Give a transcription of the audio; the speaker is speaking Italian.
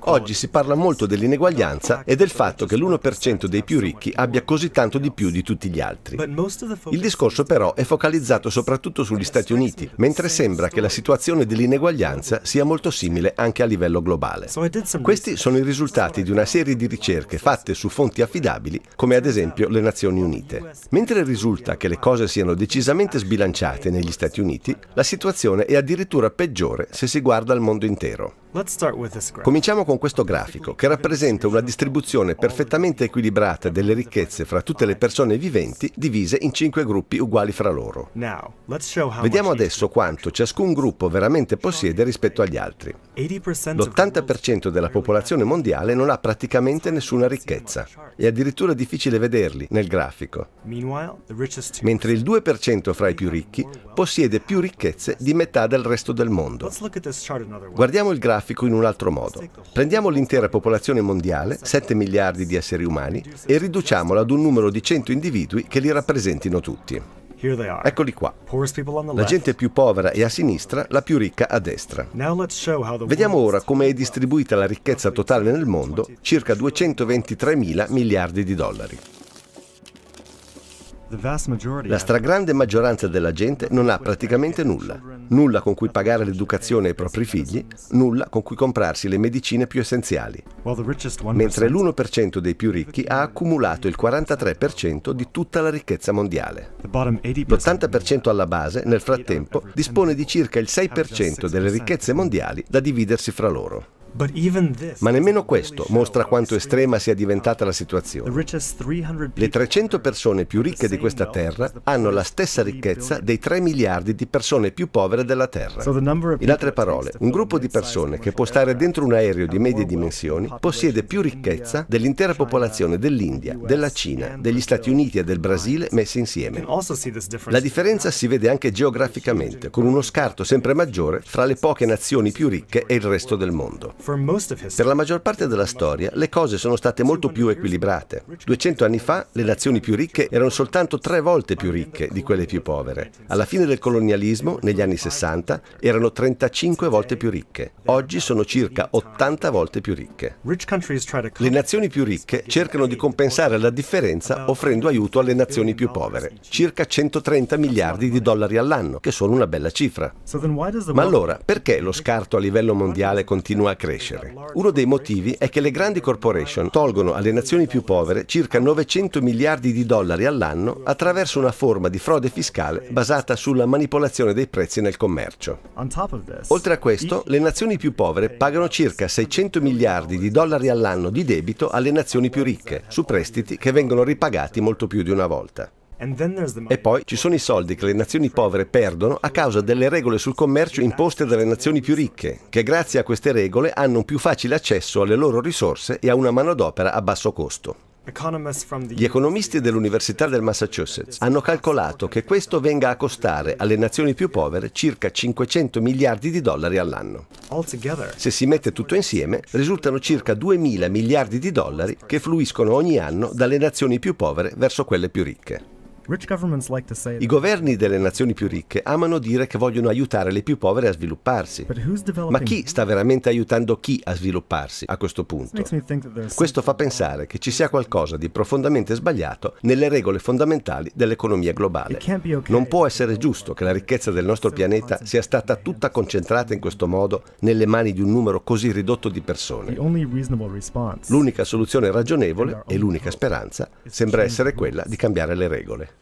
Oggi si parla molto dell'ineguaglianza e del fatto che l'1% dei più ricchi abbia così tanto di più di tutti gli altri. Il discorso però è focalizzato soprattutto sugli Stati Uniti, mentre sembra che la situazione dell'ineguaglianza sia molto simile anche a livello globale. Questi sono i risultati di una serie di ricerche fatte su fonti affidabili, come ad esempio le Nazioni Unite. Mentre risulta che le cose siano decisamente sbilanciate negli Stati Uniti, la situazione è addirittura peggiore se si guarda al mondo intero. Cominciamo con questo grafico, che rappresenta una distribuzione perfettamente equilibrata delle ricchezze fra tutte le persone viventi divise in cinque gruppi uguali fra loro. Vediamo adesso quanto ciascun gruppo veramente possiede rispetto agli altri. L'80% della popolazione mondiale non ha praticamente nessuna ricchezza. È addirittura difficile vederli nel grafico. Mentre il 2% fra i più ricchi possiede più ricchezze di metà del resto del mondo. Guardiamo il grafico traffico in un altro modo. Prendiamo l'intera popolazione mondiale, 7 miliardi di esseri umani, e riduciamola ad un numero di 100 individui che li rappresentino tutti. Eccoli qua. La gente più povera è a sinistra, la più ricca a destra. Vediamo ora come è distribuita la ricchezza totale nel mondo, circa 223 mila miliardi di dollari. La stragrande maggioranza della gente non ha praticamente nulla nulla con cui pagare l'educazione ai propri figli, nulla con cui comprarsi le medicine più essenziali, mentre l'1% dei più ricchi ha accumulato il 43% di tutta la ricchezza mondiale. L'80% alla base, nel frattempo, dispone di circa il 6% delle ricchezze mondiali da dividersi fra loro. Ma nemmeno questo mostra quanto estrema sia diventata la situazione. Le 300 persone più ricche di questa terra hanno la stessa ricchezza dei 3 miliardi di persone più povere della terra. In altre parole, un gruppo di persone che può stare dentro un aereo di medie dimensioni possiede più ricchezza dell'intera popolazione dell'India, della Cina, degli Stati Uniti e del Brasile messi insieme. La differenza si vede anche geograficamente, con uno scarto sempre maggiore fra le poche nazioni più ricche e il resto del mondo. Per la maggior parte della storia le cose sono state molto più equilibrate. 200 anni fa le nazioni più ricche erano soltanto tre volte più ricche di quelle più povere. Alla fine del colonialismo, negli anni 60, erano 35 volte più ricche. Oggi sono circa 80 volte più ricche. Le nazioni più ricche cercano di compensare la differenza offrendo aiuto alle nazioni più povere, circa 130 miliardi di dollari all'anno, che sono una bella cifra. Ma allora, perché lo scarto a livello mondiale continua a crescere? crescere. Uno dei motivi è che le grandi corporation tolgono alle nazioni più povere circa 900 miliardi di dollari all'anno attraverso una forma di frode fiscale basata sulla manipolazione dei prezzi nel commercio. Oltre a questo, le nazioni più povere pagano circa 600 miliardi di dollari all'anno di debito alle nazioni più ricche, su prestiti che vengono ripagati molto più di una volta. E poi ci sono i soldi che le nazioni povere perdono a causa delle regole sul commercio imposte dalle nazioni più ricche, che grazie a queste regole hanno un più facile accesso alle loro risorse e a una manodopera a basso costo. Gli economisti dell'Università del Massachusetts hanno calcolato che questo venga a costare alle nazioni più povere circa 500 miliardi di dollari all'anno. Se si mette tutto insieme, risultano circa 2.000 miliardi di dollari che fluiscono ogni anno dalle nazioni più povere verso quelle più ricche. I governi delle nazioni più ricche amano dire che vogliono aiutare le più povere a svilupparsi. Ma chi sta veramente aiutando chi a svilupparsi a questo punto? Questo fa pensare che ci sia qualcosa di profondamente sbagliato nelle regole fondamentali dell'economia globale. Non può essere giusto che la ricchezza del nostro pianeta sia stata tutta concentrata in questo modo nelle mani di un numero così ridotto di persone. L'unica soluzione ragionevole e l'unica speranza sembra essere quella di cambiare le regole.